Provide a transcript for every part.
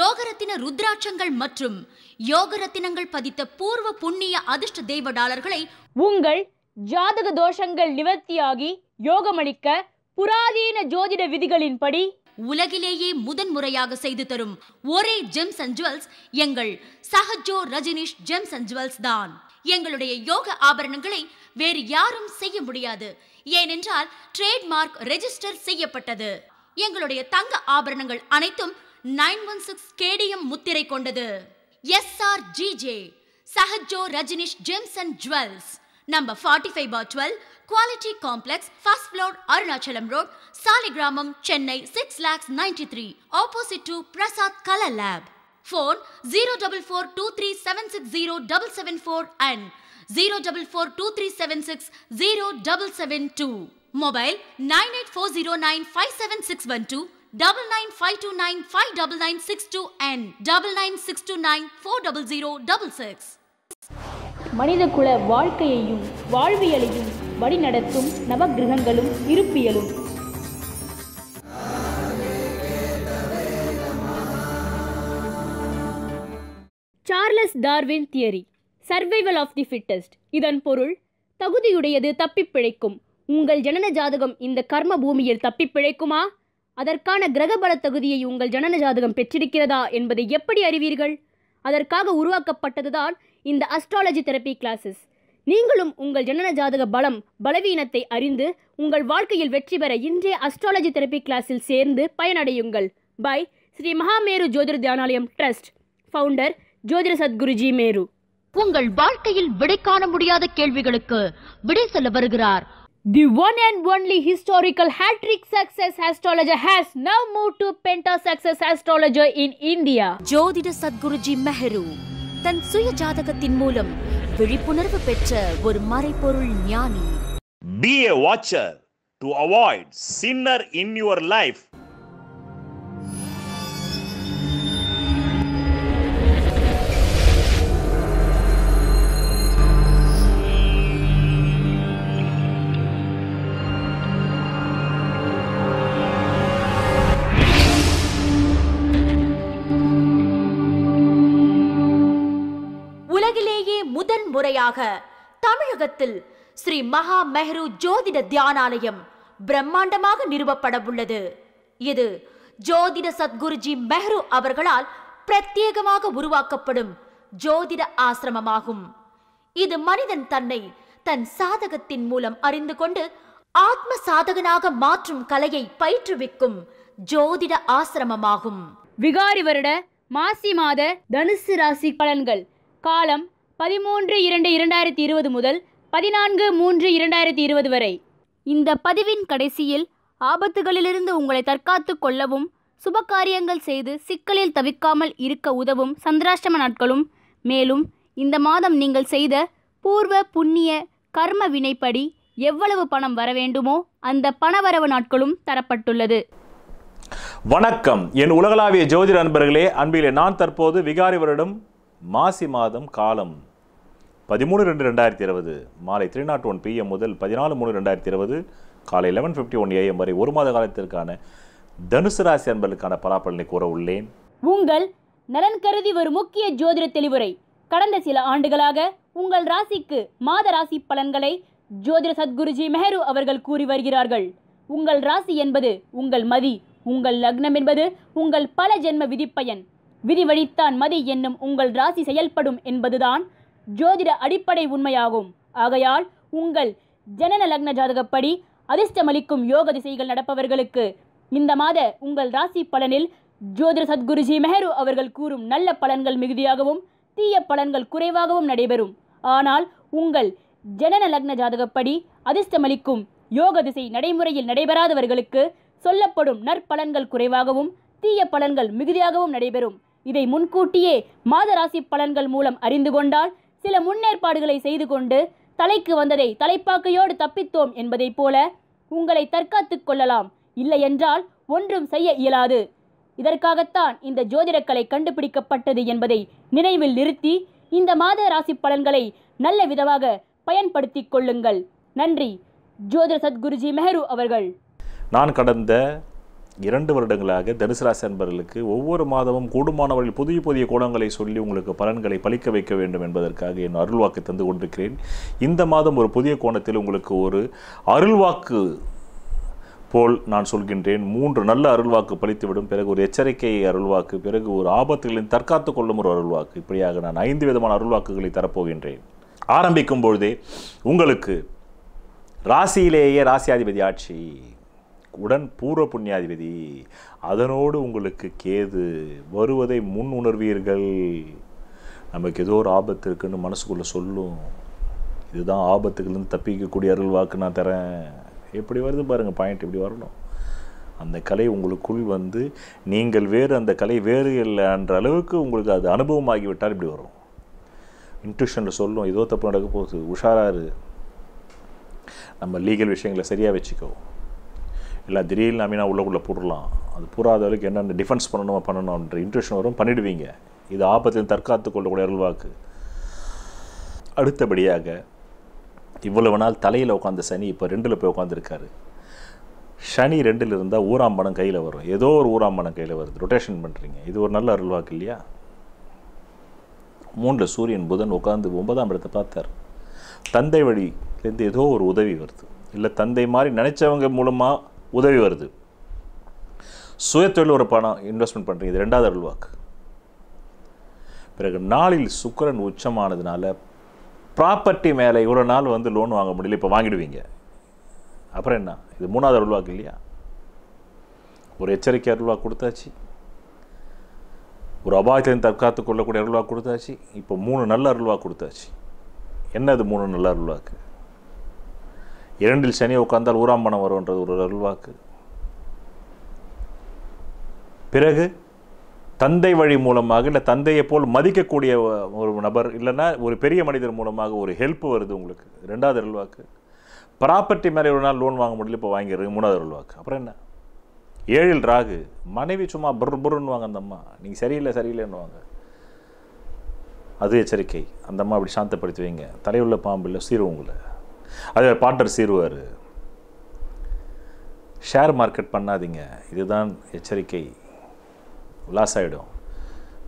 யோகரத்தின ருத்ராட்சங்கள் மற்றும் யோகரத்தினங்கள் பதித்த பூர்வ புண்ணிய அதிர்ஷ்ட தெய்வ டாலர்களை உங்கள் ஜாதக தோஷங்கள் நிவர்த்தியாகி யோகமளிக்க புராதீன ஜோதிட விதிகளின்படி உலகிலேயே முதன் முறையாக செய்து தரும் ஒரே ஜெம்ஸ் அண்ட் ஜுவல்ஸ் எங்கள் Sahajo Rajinish gems and jewels தான் எங்களுடைய யோக ஆபரணங்களை வேறு யாரும் செய்ய முடியாது ஏனென்றால் ட்ரேட்மார்க் ரெஜிஸ்டர் செய்யப்பட்டது எங்களுடைய தங்க ஆபரணங்கள் அனைத்தும் நைன் ஒன் சிக்ஸ் கேடிஎம் முத்திரை கொண்டது S R GJ Sahajo Rajinish gems and jewels number forty five bar twelve quality complex first floor Arunachalam road Saligramam Chennai six lakhs ninety three opposite to Prasad colour lab phone zero double four two three seven six zero double seven four and zero double four two three seven six zero double seven two mobile nine eight four zero nine five seven six one two double nine five two nine five double nine six two and double nine six two nine four double zero double six மனிதகுல வாழ்க்கையையும் வாழ்வியலையும் வழிநடத்தும் நவகிரகங்களும் இருப்பியலும் Charles Darwin theory survival of the fittest இதன் பொருள் தகுதியுடையது தப்பி பிழைக்கும் உங்கள் ஜனன ஜாதகம் இந்த கர்ம பூமியில் தப்பி பிழைக்குமா அதற்கான கிரகபல தகுதியை உங்கள் ஜனன ஜாதகம் பெற்றிருக்கிறதா என்பதை எப்படி அறிவீர்கள் அதற்காக உருவாக்கப்பட்டதுதான் இந்த அஸ்ட்ராலஜி தெரப்பி கிளாஸஸ் நீங்களும் உங்கள் ஜனன ஜாதக பலம் பலவீனத்தை அறிந்து உங்கள் வாழ்க்கையில் வெற்றி பெற இன்றைய அஸ்ட்ராலஜி தெரப்பி கிளாஸில் சேர்ந்து பயனடையுங்கள் பை ஸ்ரீ மகாமேரு ஜோதிட தியானாலயம் ட்ரஸ்ட் ஃபவுண்டர் ஜோதிட சத்குருஜி மேரு உங்கள் வாழ்க்கையில் விடை காண முடியாத கேள்விகளுக்கு விடை சொல்ல வருகிறார் The one and only historical hat-trick success astrologer has now moved to Penta Success Astrologer in India. ஜோதிட சத்குருஜி மெஹரு தன் சுய ஜாதகத்தின் மூலம் விழிப்புணர்வு பெற்ற ஒரு மறைபொருள் nyani. Be a watcher to avoid sinner in your life. முறையாக தமிழகத்தில் ஸ்ரீ மகா மெஹ்ரு ஜோதிட தியானாலயம் பிரம்மாண்டமாக நிறுவப்பட உள்ளது இது ஜோதிட சத்குருஜி மெஹ்ரு அவர்களால் பிரத்யேகமாக உருவாக்கப்படும் ஜோதிட ஆசிரமமாகும் இது மனிதன் தன்னை தன் சாதகத்தின் மூலம் அறிந்து கொண்டு ஆத்ம சாதகனாக மாற்றும் கலையை பயிற்றுவிக்கும் ஜோதிட ஆசிரமமாகும் விகாரி வருட மாசி மாத தனுசு ராசி பலன்கள் காலம் பதிமூன்று இரண்டு இரண்டாயிரத்தி இருபது முதல் பதினான்கு மூன்று இரண்டாயிரத்தி இருபது வரை இந்த பதிவின் கடைசியில் ஆபத்துகளிலிருந்து உங்களை தற்காத்து கொள்ளவும் சுபகாரியங்கள் செய்து சிக்கலில் தவிக்காமல் இருக்க உதவும் சந்திராஷ்டம நாட்களும் மேலும் இந்த மாதம் நீங்கள் செய்த பூர்வ புண்ணிய கர்ம வினைப்படி எவ்வளவு பணம் வர வேண்டுமோ அந்த பணவரவு நாட்களும் தரப்பட்டுள்ளது வணக்கம் என் உலகளாவிய ஜோதிட நண்பர்களே அன்பிலே நான் தற்போது விகாரிவரிடம் மாசி மாதம் காலம் பதிமூணு ரெண்டு ரெண்டாயிரத்தி இருபது மாலை த்ரீ நாட் ஒன் பிஎம் முதல் பதினாலு மூணு ரெண்டாயிரத்தி இருபது காலை லெவன் ஃபிஃப்டி ஒன் ஏஎம் வரை ஒரு மாத காலத்திற்கான தனுசு ராசி அன்பர்களுக்கான பலாப்பலனை கூற உள்ளேன் உங்கள் நலன் கருதி ஒரு முக்கிய ஜோதிட தெளிவுரை கடந்த சில ஆண்டுகளாக உங்கள் ராசிக்கு மாத ராசி பலன்களை ஜோதிட சத்குருஜி மெஹரு அவர்கள் கூறி வருகிறார்கள் உங்கள் ராசி என்பது உங்கள் மதி உங்கள் லக்னம் என்பது உங்கள் பல ஜென்ம விதிப்பயன் விதிவழித்தான் மதி என்னும் உங்கள் ராசி செயல்படும் என்பதுதான் ஜோதிட அடிப்படை உண்மையாகும் ஆகையால் உங்கள் ஜனன லக்ன ஜாதகப்படி அதிர்ஷ்டமளிக்கும் யோக திசைகள் நடப்பவர்களுக்கு இந்த மாத உங்கள் ராசி பலனில் ஜோதிட சத்குருஜி மெஹரு அவர்கள் கூறும் நல்ல பலன்கள் மிகுதியாகவும் தீய பலன்கள் குறைவாகவும் நடைபெறும் ஆனால் உங்கள் ஜனன லக்ன ஜாதகப்படி அதிர்ஷ்டமளிக்கும் யோக திசை நடைமுறையில் நடைபெறாதவர்களுக்கு சொல்லப்படும் நற்பலன்கள் குறைவாகவும் தீய பலன்கள் மிகுதியாகவும் நடைபெறும் இதை முன்கூட்டியே மாதராசி பலன்கள் மூலம் அறிந்து கொண்டால் சில முன்னேற்பாடுகளை செய்து கொண்டு தலைக்கு வந்ததை தலைப்பாக்கையோடு தப்பித்தோம் என்பதைப் போல உங்களை தற்காத்து கொள்ளலாம் இல்லையென்றால் ஒன்றும் செய்ய இயலாது இதற்காகத்தான் இந்த ஜோதிடக்கலை கண்டுபிடிக்கப்பட்டது என்பதை நினைவில் நிறுத்தி இந்த மாத ராசி பலன்களை நல்ல விதமாக பயன்படுத்தி கொள்ளுங்கள் நன்றி ஜோதிர சத்குருஜி மெஹரு அவர்கள் நான் கடந்த இரண்டு வருடங்களாக தனுசு ராசி அன்பர்களுக்கு ஒவ்வொரு மாதமும் கூடுமானவர்கள் புதிய புதிய கோணங்களை சொல்லி உங்களுக்கு பலன்களை பலிக்க வைக்க வேண்டும் என்பதற்காக என் அருள்வாக்கு தந்து கொண்டிருக்கிறேன் இந்த மாதம் ஒரு புதிய கோணத்தில் உங்களுக்கு ஒரு அருள்வாக்கு போல் நான் சொல்கின்றேன் மூன்று நல்ல அருள்வாக்கு பழித்துவிடும் பிறகு ஒரு எச்சரிக்கை அருள்வாக்கு பிறகு ஒரு ஆபத்துகளின் தற்காத்து கொள்ளும் ஒரு அருள்வாக்கு இப்படியாக நான் ஐந்து விதமான அருள்வாக்குகளை தரப்போகின்றேன் ஆரம்பிக்கும் பொழுதே உங்களுக்கு ராசியிலேயே ராசியாதிபதி ஆட்சி உடன் பூர்வ புண்ணியாதிபதி அதனோடு உங்களுக்கு கேது வருவதை முன் உணர்வீர்கள் நமக்கு ஏதோ ஒரு ஆபத்து இருக்குன்னு மனசுக்குள்ளே சொல்லும் இதுதான் ஆபத்துகள்னு தப்பிக்கக்கூடிய அருள் வாக்கு நான் தரேன் எப்படி வருது பாருங்கள் பாயிண்ட் இப்படி வரணும் அந்த கலை உங்களுக்குள் வந்து நீங்கள் வேறு அந்த கலை வேறு இல்லைன்ற அளவுக்கு உங்களுக்கு அது அனுபவமாகிவிட்டால் இப்படி வரும் இன்ட்யூஷனில் சொல்லும் ஏதோ தப்பு நடக்க போகுது உஷாராரு நம்ம லீகல் விஷயங்களை சரியாக வச்சுக்கோ இல்லை திடீர்னு அமீனா உள்ளக்குள்ளே போடலாம் அது பூராத வரைக்கும் என்னென்ன டிஃபென்ஸ் பண்ணணுமா பண்ணணும்ன்ற இன்ட்ரெஷன் வரும் பண்ணிடுவீங்க இது ஆபத்தில் தற்காத்து கொள்ளக்கூடிய அருள்வாக்கு அடுத்தபடியாக இவ்வளவு நாள் தலையில் உட்காந்த சனி இப்போ ரெண்டில் போய் உட்காந்துருக்காரு சனி ரெண்டில் இருந்தால் ஊராம்பணம் கையில் வரும் ஏதோ ஒரு ஊராம்பணம் கையில் வருது ரொட்டேஷன் பண்ணுறீங்க இது ஒரு நல்ல அருள்வாக்கு இல்லையா மூன்றில் சூரியன் புதன் உட்காந்து ஒன்பதாம் இடத்தை பார்த்தார் தந்தை வழியிலேருந்து ஏதோ ஒரு உதவி வருது இல்லை தந்தை மாதிரி நினச்சவங்க மூலமாக உதவி வருது சுய தொழில் ஒரு பணம் இன்வெஸ்ட்மெண்ட் பண்ணுறீங்க இது ரெண்டாவது அருள்வாக்கு பிறகு நாளில் சுக்கரன் உச்சமானதுனால ப்ராப்பர்ட்டி மேலே இவ்வளோ நாள் வந்து லோன் வாங்க முடியல இப்போ வாங்கிடுவீங்க அப்புறம் என்ன இது மூணாவது அருள்வாக்கு இல்லையா ஒரு எச்சரிக்கை அருள்வாக்கு கொடுத்தாச்சு ஒரு அபாயத்திலையும் தற்காத்து கொள்ளக்கூடிய அருள்வாக்கு கொடுத்தாச்சு இப்போ மூணு நல்ல அருள்வாக்கு கொடுத்தாச்சு என்ன அது மூணு நல்ல அருள்வாக்கு இரண்டில் சனி உட்கார்ந்தால் ஊராம் பணம் வரும்ன்றது ஒரு அருள்வாக்கு பிறகு தந்தை வழி மூலமாக இல்லை தந்தையை போல் மதிக்கக்கூடிய ஒரு நபர் இல்லைன்னா ஒரு பெரிய மனிதர் மூலமாக ஒரு ஹெல்ப் வருது உங்களுக்கு ரெண்டாவது அருள்வாக்கு ப்ராப்பர்ட்டி மேலே ஒரு நாள் லோன் வாங்க முடியல இப்போ வாங்கிடுறது மூணாவது அருள்வாக்கு அப்புறம் என்ன ஏழில் ராகு மனைவி சும்மா புர் புருன்னுவாங்க அந்த அம்மா நீங்கள் சரியில்லை வாங்க அது எச்சரிக்கை அந்த அம்மா அப்படி சாந்தப்படுத்தி வைங்க தலையுள்ள பாம்பு இல்லை சீரு உங்களை அதை பாட்டர் சீருவார் ஷேர் மார்க்கெட் பண்ணாதீங்க இதுதான் எச்சரிக்கை லாஸ் ஆகிடும்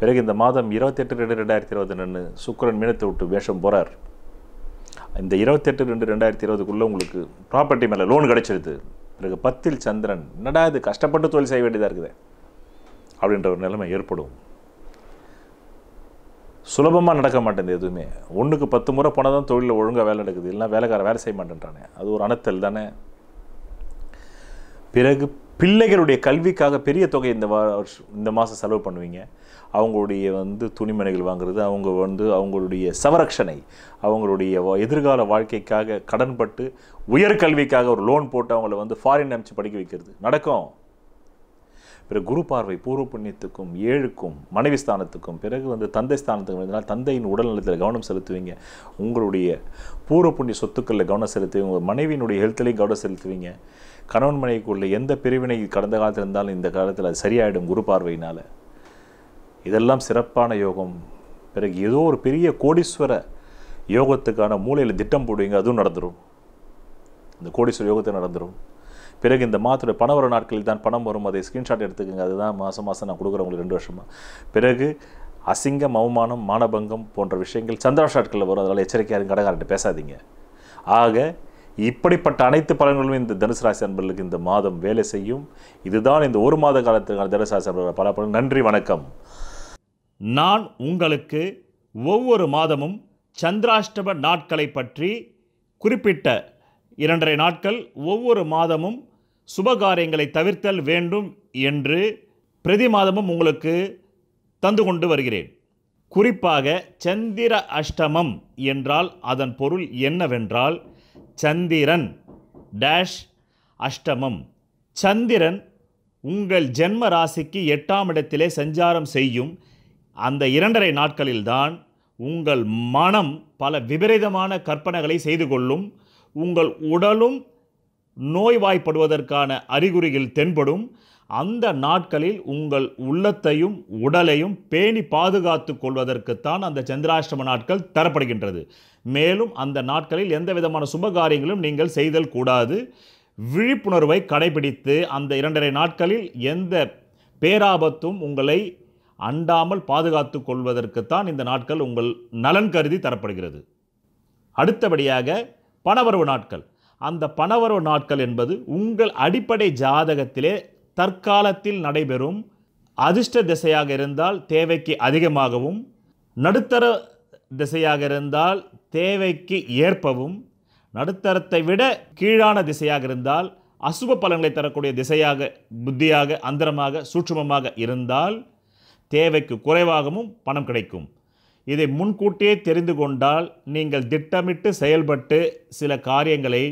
பிறகு இந்த மாதம் இருபத்தெட்டு ரெண்டு ரெண்டாயிரத்தி இருபத்தி ரெண்டு சுக்கரன் மீனத்தை விட்டு வேஷம் போகிறார் இந்த இருபத்தெட்டு ரெண்டு ரெண்டாயிரத்தி இருபதுக்குள்ளே உங்களுக்கு ப்ராப்பர்ட்டி மேலே லோன் கிடைச்சிருது பிறகு பத்தில் சந்திரன் என்னடா இது கஷ்டப்பட்டு தொழில் செய்ய வேண்டியதாக இருக்குது அப்படின்ற ஒரு நிலைமை ஏற்படும் சுலபமாக நடக்க மாட்டேங்குது எதுவுமே ஒன்றுக்கு பத்து முறை போனால் தான் தொழிலில் ஒழுங்காக வேலை நடக்குது இல்லைனா வேலைக்கார வேலை செய்ய மாட்டேன்றானே அது ஒரு அனத்தல் தானே பிறகு பிள்ளைகளுடைய கல்விக்காக பெரிய தொகை இந்த வருஷம் இந்த மாதம் செலவு பண்ணுவீங்க அவங்களுடைய வந்து துணிமணிகள் வாங்குறது அவங்க வந்து அவங்களுடைய சவரக்ஷனை அவங்களுடைய எதிர்கால வாழ்க்கைக்காக கடன்பட்டு உயர்கல்விக்காக ஒரு லோன் போட்டு அவங்கள வந்து ஃபாரின் அமைச்சு படிக்க வைக்கிறது நடக்கும் பிறகு குரு பார்வை பூர்வ புண்ணியத்துக்கும் ஏழுக்கும் மனைவி ஸ்தானத்துக்கும் பிறகு வந்து தந்தை ஸ்தானத்துக்கும் இதனால் தந்தையின் உடல் நலத்தில் கவனம் செலுத்துவீங்க உங்களுடைய பூர்வ புண்ணிய சொத்துக்களில் கவனம் செலுத்துவீங்க உங்கள் மனைவியினுடைய ஹெல்த்துலேயும் கவனம் செலுத்துவீங்க கணவன் மனைவிக்குள்ள எந்த பிரிவினை கடந்த காலத்தில் இருந்தாலும் இந்த காலத்தில் அது சரியாயிடும் குரு பார்வையினால் இதெல்லாம் சிறப்பான யோகம் பிறகு ஏதோ ஒரு பெரிய கோடீஸ்வர யோகத்துக்கான மூலையில் திட்டம் போடுவீங்க அதுவும் நடந்துடும் இந்த கோடீஸ்வர யோகத்தை நடந்துடும் பிறகு இந்த மாதத்துடைய பணம் வர நாட்களில் தான் பணம் வரும் அதை ஸ்க்ரீன்ஷாட் எடுத்துக்கோங்க அதுதான் மாதம் மாதம் நான் கொடுக்குறேன் உங்களுக்கு ரெண்டு வருஷமாக பிறகு அசிங்கம் அவமானம் மானபங்கம் போன்ற விஷயங்கள் நாட்களில் வரும் அதனால் எச்சரிக்கையாக கடகார்கிட்ட பேசாதீங்க ஆக இப்படிப்பட்ட அனைத்து பலன்களும் இந்த தனுசு ராசி அன்பர்களுக்கு இந்த மாதம் வேலை செய்யும் இதுதான் இந்த ஒரு மாத காலத்துக்கான தனுசு ராசி பல பலன் நன்றி வணக்கம் நான் உங்களுக்கு ஒவ்வொரு மாதமும் சந்திராஷ்டம நாட்களை பற்றி குறிப்பிட்ட இரண்டரை நாட்கள் ஒவ்வொரு மாதமும் சுபகாரியங்களை தவிர்த்தல் வேண்டும் என்று பிரதி மாதமும் உங்களுக்கு தந்து கொண்டு வருகிறேன் குறிப்பாக சந்திர அஷ்டமம் என்றால் அதன் பொருள் என்னவென்றால் சந்திரன் டேஷ் அஷ்டமம் சந்திரன் உங்கள் ஜென்ம ராசிக்கு எட்டாம் இடத்திலே சஞ்சாரம் செய்யும் அந்த இரண்டரை நாட்களில்தான் உங்கள் மனம் பல விபரீதமான கற்பனைகளை செய்து கொள்ளும் உங்கள் உடலும் நோய்வாய்ப்படுவதற்கான அறிகுறிகள் தென்படும் அந்த நாட்களில் உங்கள் உள்ளத்தையும் உடலையும் பேணி பாதுகாத்து கொள்வதற்குத்தான் அந்த சந்திராஷ்டம நாட்கள் தரப்படுகின்றது மேலும் அந்த நாட்களில் எந்த விதமான சுபகாரியங்களும் நீங்கள் செய்தல் கூடாது விழிப்புணர்வை கடைபிடித்து அந்த இரண்டரை நாட்களில் எந்த பேராபத்தும் உங்களை அண்டாமல் பாதுகாத்து கொள்வதற்குத்தான் இந்த நாட்கள் உங்கள் நலன் கருதி தரப்படுகிறது அடுத்தபடியாக பணவரவு நாட்கள் அந்த பணவரவு நாட்கள் என்பது உங்கள் அடிப்படை ஜாதகத்திலே தற்காலத்தில் நடைபெறும் அதிர்ஷ்ட திசையாக இருந்தால் தேவைக்கு அதிகமாகவும் நடுத்தர திசையாக இருந்தால் தேவைக்கு ஏற்பவும் நடுத்தரத்தை விட கீழான திசையாக இருந்தால் அசுப பலன்களை தரக்கூடிய திசையாக புத்தியாக அந்தரமாக சூட்சுமமாக இருந்தால் தேவைக்கு குறைவாகவும் பணம் கிடைக்கும் இதை முன்கூட்டியே தெரிந்து கொண்டால் நீங்கள் திட்டமிட்டு செயல்பட்டு சில காரியங்களை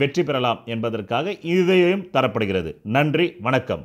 வெற்றி பெறலாம் என்பதற்காக இதையும் தரப்படுகிறது நன்றி வணக்கம்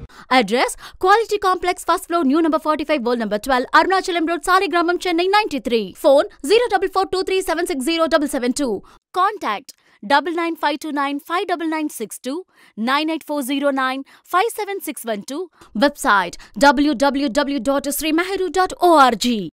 Address Quality Complex, first floor, new number 45, world number 12, Arunachalam Road, Gramam Chennai 93. Phone 0442376072. Contact double nine five two nine five double nine six two nine eight four zero nine five seven six one two website www.srimeheru.org